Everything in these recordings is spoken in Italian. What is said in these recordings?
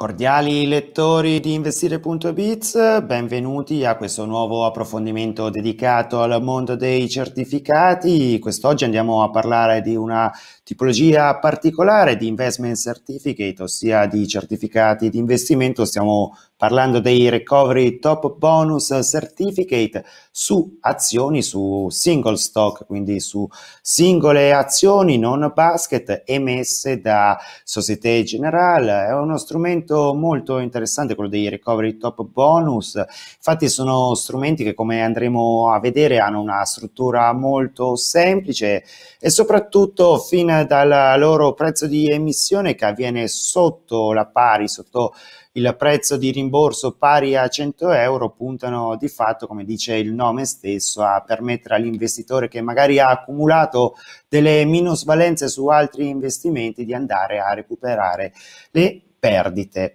Cordiali lettori di investire.biz, benvenuti a questo nuovo approfondimento dedicato al mondo dei certificati. Quest'oggi andiamo a parlare di una tipologia particolare di investment certificate, ossia di certificati di investimento. Stiamo parlando dei recovery top bonus certificate su azioni, su single stock, quindi su singole azioni non basket emesse da Societe Generale. È uno strumento molto interessante quello dei recovery top bonus. Infatti sono strumenti che come andremo a vedere hanno una struttura molto semplice e soprattutto fin dal loro prezzo di emissione che avviene sotto la pari, sotto il prezzo di rimborso rimborso pari a 100 euro puntano di fatto, come dice il nome stesso, a permettere all'investitore che magari ha accumulato delle minusvalenze su altri investimenti di andare a recuperare le perdite.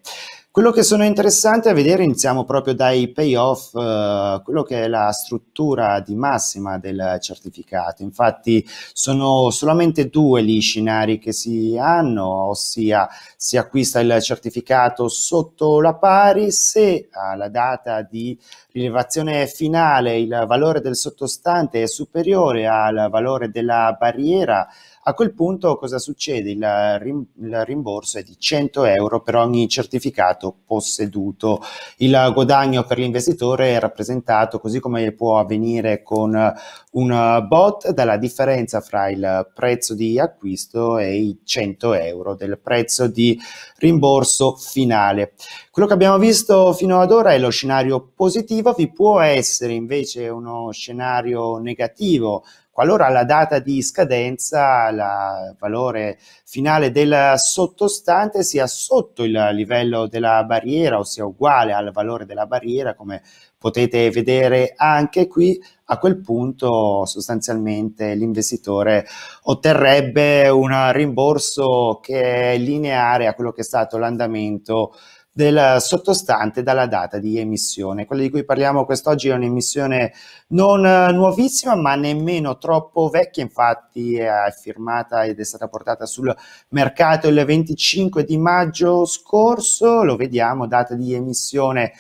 Quello che sono interessante a vedere, iniziamo proprio dai payoff, eh, quello che è la struttura di massima del certificato. Infatti sono solamente due gli scenari che si hanno, ossia si acquista il certificato sotto la pari se alla data di rilevazione finale il valore del sottostante è superiore al valore della barriera a quel punto cosa succede? Il, eh, rim, il, rimborso è di 100 euro per ogni certificato posseduto. Il guadagno per l'investitore è rappresentato, così come può avvenire con un bot, dalla differenza fra il prezzo di acquisto e i 100 euro del prezzo di rimborso finale. Quello che abbiamo visto fino ad ora è lo scenario positivo, vi può essere invece uno scenario negativo Qualora la data di scadenza il valore finale del sottostante sia sotto il livello della barriera, ossia uguale al valore della barriera, come potete vedere anche qui, a quel punto sostanzialmente l'investitore otterrebbe un rimborso che è lineare a quello che è stato l'andamento del sottostante dalla data di emissione. Quella di cui parliamo quest'oggi è un'emissione non eh, nuovissima ma nemmeno troppo vecchia, infatti è firmata ed è stata portata sul mercato il 25 di maggio scorso, lo vediamo, data di emissione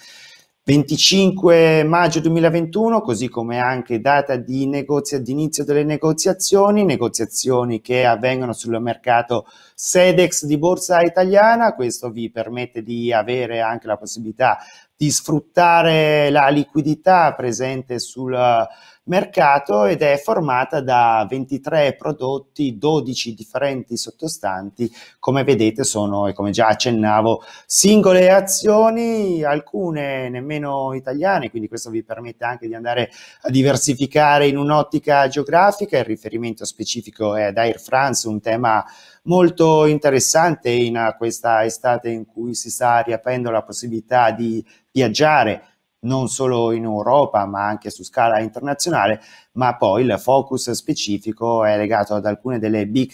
25 maggio 2021, così come anche data di, negozia, di inizio delle negoziazioni, negoziazioni che avvengono sul mercato SEDEX di Borsa Italiana, questo vi permette di avere anche la possibilità di sfruttare la liquidità presente sul mercato ed è formata da 23 prodotti, 12 differenti sottostanti. Come vedete sono, e come già accennavo, singole azioni, alcune nemmeno italiane, quindi questo vi permette anche di andare a diversificare in un'ottica geografica. Il riferimento specifico è ad Air France, un tema molto interessante in questa estate in cui si sta riaprendo la possibilità di viaggiare non solo in Europa ma anche su scala internazionale, ma poi il focus specifico è legato ad alcune delle big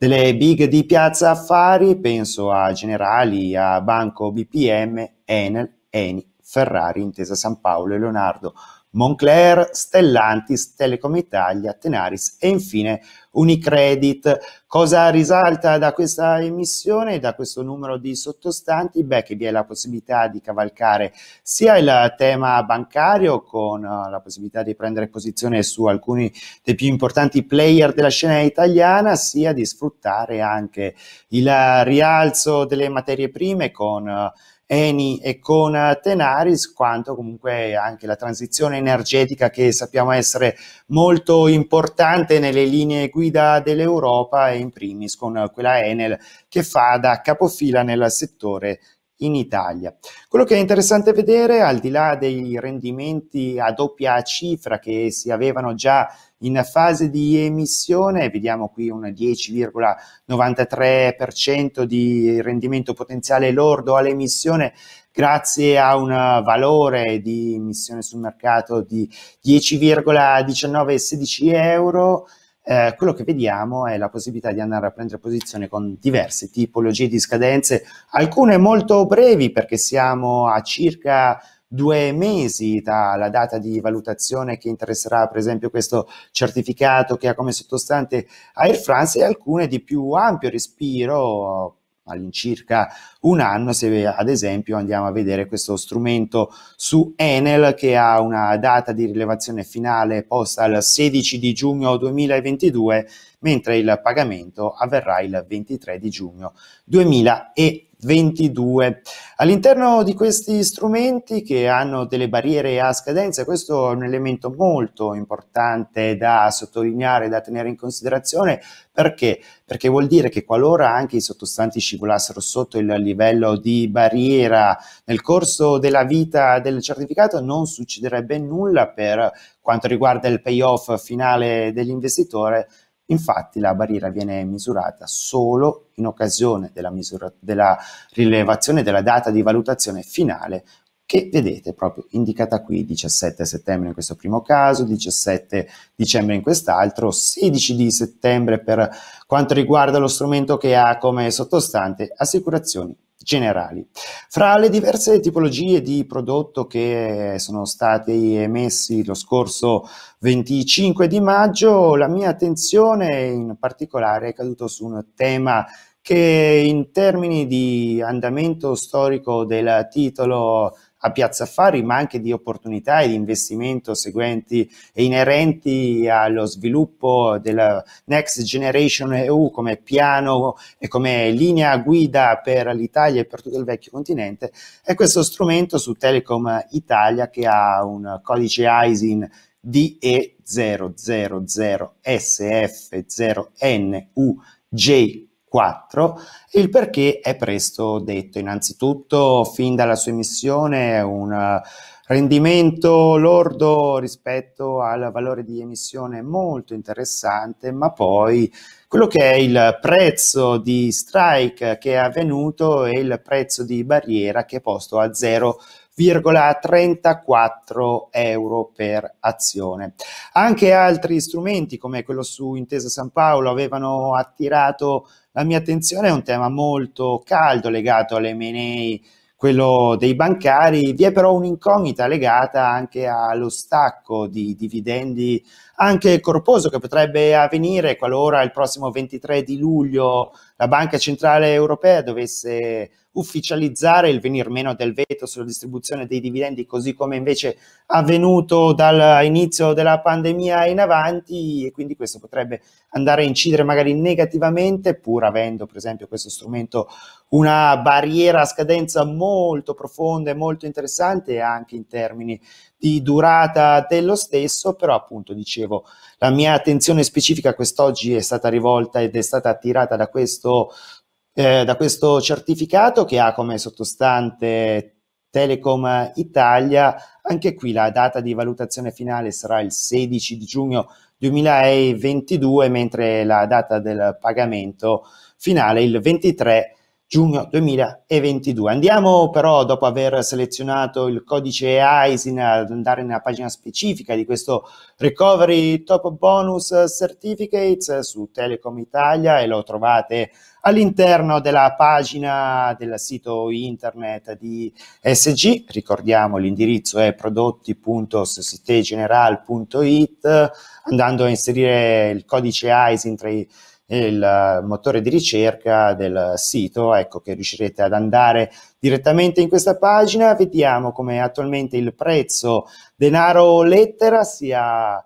delle big di Piazza Affari, penso a Generali, a Banco BPM, Enel, Eni, Ferrari, Intesa San Paolo e Leonardo, Moncler, Stellantis, Telecom Italia, Tenaris e infine Unicredit. Cosa risalta da questa emissione, da questo numero di sottostanti? Beh, che vi è la possibilità di cavalcare sia il tema bancario con eh, la possibilità di prendere posizione su alcuni dei più importanti player della scena italiana, sia di sfruttare anche il rialzo delle materie prime con eh, Eni e con Tenaris, quanto comunque anche la transizione energetica che sappiamo essere molto importante nelle linee guida dell'Europa e in primis con quella Enel che fa da capofila nel settore in Italia. Quello che è interessante vedere, al di là dei rendimenti a doppia cifra che si avevano già in fase di emissione, vediamo qui un 10,93% di rendimento potenziale lordo all'emissione grazie a un valore di emissione sul mercato di 10,1916 euro eh, quello che vediamo è la possibilità di andare a prendere posizione con diverse tipologie di scadenze, alcune molto brevi perché siamo a circa due mesi dalla data di valutazione che interesserà per esempio questo certificato che ha come sottostante Air France e alcune di più ampio respiro all'incirca un anno, se ad esempio andiamo a vedere questo strumento su Enel che ha una data di rilevazione finale posta al 16 di giugno 2022, mentre il pagamento avverrà il 23 di giugno 2022. 22. All'interno di questi strumenti che hanno delle barriere a scadenza, questo è un elemento molto importante da sottolineare, da tenere in considerazione, perché? Perché vuol dire che qualora anche i sottostanti scivolassero sotto il livello di barriera nel corso della vita del certificato non succederebbe nulla per quanto riguarda il payoff finale dell'investitore, Infatti la barriera viene misurata solo in occasione della, misura, della rilevazione della data di valutazione finale che vedete proprio indicata qui 17 settembre in questo primo caso, 17 dicembre in quest'altro, 16 di settembre per quanto riguarda lo strumento che ha come sottostante assicurazioni generali. Fra le diverse tipologie di prodotto che sono stati emessi lo scorso 25 di maggio, la mia attenzione in particolare è caduta su un tema che in termini di andamento storico del titolo a Piazza Affari, ma anche di opportunità e di investimento seguenti e inerenti allo sviluppo della Next Generation EU come piano e come linea guida per l'Italia e per tutto il vecchio continente, è questo strumento su Telecom Italia che ha un codice ISIN DE000SF0NUJ 4. Il perché è presto detto. Innanzitutto, fin dalla sua emissione, un rendimento lordo rispetto al valore di emissione molto interessante, ma poi quello che è il prezzo di strike che è avvenuto e il prezzo di barriera che è posto a 0. 0,34 euro per azione. Anche altri strumenti come quello su Intesa San Paolo avevano attirato la mia attenzione è un tema molto caldo legato alle all'MA, quello dei bancari, vi è però un'incognita legata anche allo stacco di dividendi anche corposo che potrebbe avvenire qualora il prossimo 23 di luglio la Banca Centrale Europea dovesse ufficializzare il venir meno del veto sulla distribuzione dei dividendi, così come invece avvenuto dall'inizio della pandemia in avanti, e quindi questo potrebbe andare a incidere magari negativamente, pur avendo per esempio questo strumento una barriera a scadenza molto profonda e molto interessante anche in termini di durata dello stesso, però appunto dicevo, la mia attenzione specifica quest'oggi è stata rivolta ed è stata attirata da questo, eh, da questo certificato che ha come sottostante Telecom Italia, anche qui la data di valutazione finale sarà il 16 di giugno 2022, mentre la data del pagamento finale il 23 giugno 2022. Andiamo però, dopo aver selezionato il codice AISIN, ad andare nella pagina specifica di questo Recovery Top Bonus Certificates su Telecom Italia e lo trovate all'interno della pagina del sito internet di SG. Ricordiamo l'indirizzo è prodotti.societegeneral.it andando a inserire il codice AISIN tra i il eh, motore di ricerca del sito, ecco che riuscirete ad andare direttamente in questa pagina, vediamo come attualmente il prezzo denaro lettera sia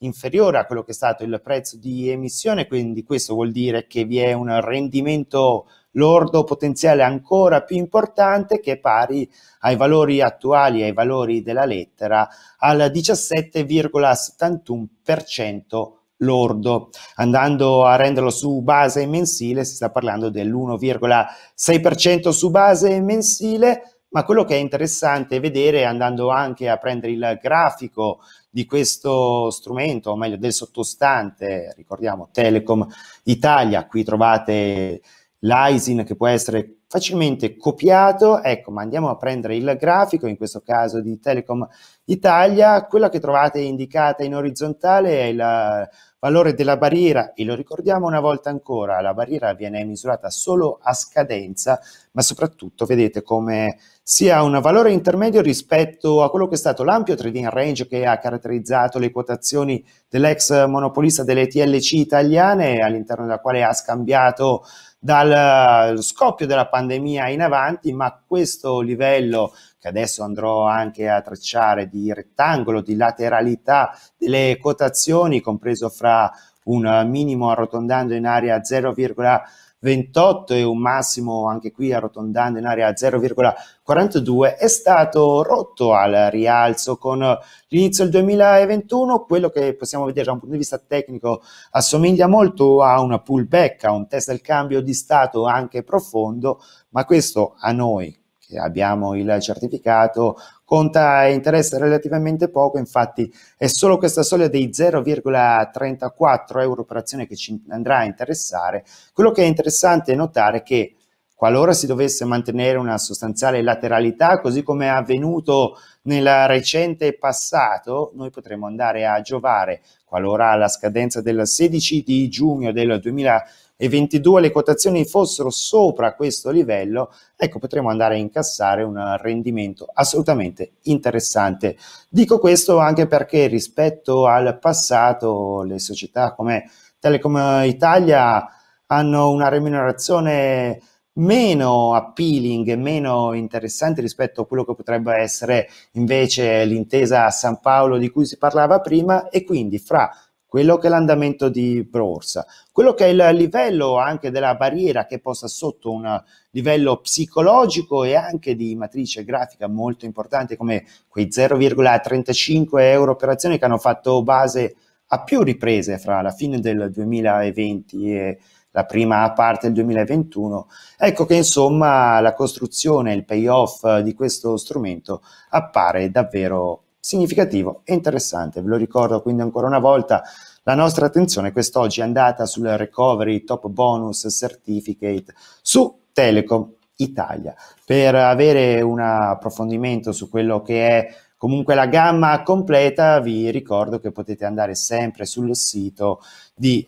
inferiore a quello che è stato il prezzo di emissione, quindi questo vuol dire che vi è un rendimento lordo potenziale ancora più importante che è pari ai valori attuali, ai valori della lettera, al 17,71% lordo. Andando a renderlo su base mensile, si sta parlando dell'1,6% su base mensile, ma quello che è interessante vedere andando anche a prendere il grafico di questo strumento, o meglio del sottostante, ricordiamo Telecom Italia, qui trovate l'ISIN che può essere facilmente copiato, ecco, ma andiamo a prendere il grafico, in questo caso di Telecom Italia, Italia, quella che trovate indicata in orizzontale è il eh, valore della barriera e lo ricordiamo una volta ancora, la barriera viene misurata solo a scadenza, ma soprattutto vedete come sia un valore intermedio rispetto a quello che è stato l'ampio trading range che ha caratterizzato le quotazioni dell'ex monopolista delle TLC italiane, all'interno della quale ha scambiato dal eh, scoppio della pandemia in avanti, ma questo livello che adesso andrò anche a tracciare di rettangolo, di lateralità delle quotazioni, compreso fra un minimo arrotondando in area 0,28 e un massimo anche qui arrotondando in area 0,42 è stato rotto al rialzo con l'inizio del 2021 quello che possiamo vedere da un punto di vista tecnico assomiglia molto a una pullback a un test del cambio di stato anche profondo ma questo a noi abbiamo il certificato, conta interesse relativamente poco, infatti è solo questa soglia dei 0,34 euro per azione che ci andrà a interessare. Quello che è interessante è notare che qualora si dovesse mantenere una sostanziale lateralità, così come è avvenuto nel recente passato, noi potremmo andare a giovare, qualora la scadenza del 16 di giugno del 2020, e 22 le quotazioni fossero sopra questo livello, ecco potremmo andare a incassare un rendimento assolutamente interessante. Dico questo anche perché rispetto al passato le società come Telecom Italia hanno una remunerazione meno appealing, e meno interessante rispetto a quello che potrebbe essere invece l'intesa a San Paolo di cui si parlava prima e quindi fra quello che è l'andamento di Proorsa, quello che è il livello anche della barriera che posta sotto un livello psicologico e anche di matrice grafica molto importante come quei 0,35 euro per azione che hanno fatto base a più riprese fra la fine del 2020 e la prima parte del 2021. Ecco che insomma la costruzione, il payoff di questo strumento appare davvero significativo e interessante. Ve lo ricordo quindi ancora una volta. La nostra attenzione quest'oggi è andata sul recovery top bonus certificate su Telecom Italia. Per avere un approfondimento su quello che è comunque la gamma completa, vi ricordo che potete andare sempre sul sito di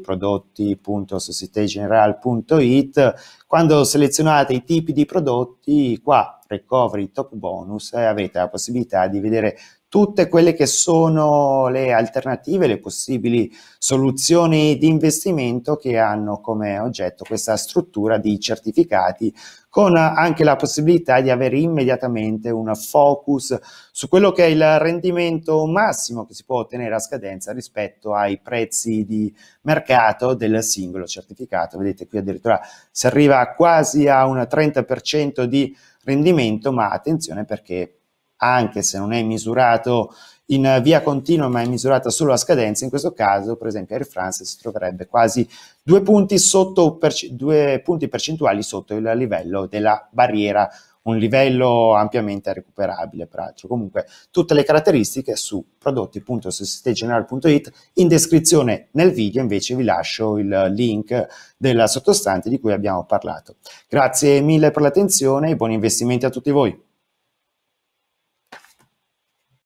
prodotti.societegeneral.it quando selezionate i tipi di prodotti, qua recovery top bonus, eh, avete la possibilità di vedere tutte quelle che sono le alternative, le possibili soluzioni di investimento che hanno come oggetto questa struttura di certificati con anche la possibilità di avere immediatamente un focus su quello che è il rendimento massimo che si può ottenere a scadenza rispetto ai prezzi di mercato del singolo certificato. Vedete qui addirittura si arriva quasi a un 30% di rendimento, ma attenzione perché anche se non è misurato in via continua ma è misurata solo a scadenza, in questo caso per esempio Air France si troverebbe quasi due punti, sotto, due punti percentuali sotto il livello della barriera, un livello ampiamente recuperabile peraltro. Comunque tutte le caratteristiche su prodotti.societegenerale.it, in descrizione nel video invece vi lascio il link della sottostante di cui abbiamo parlato. Grazie mille per l'attenzione e buoni investimenti a tutti voi.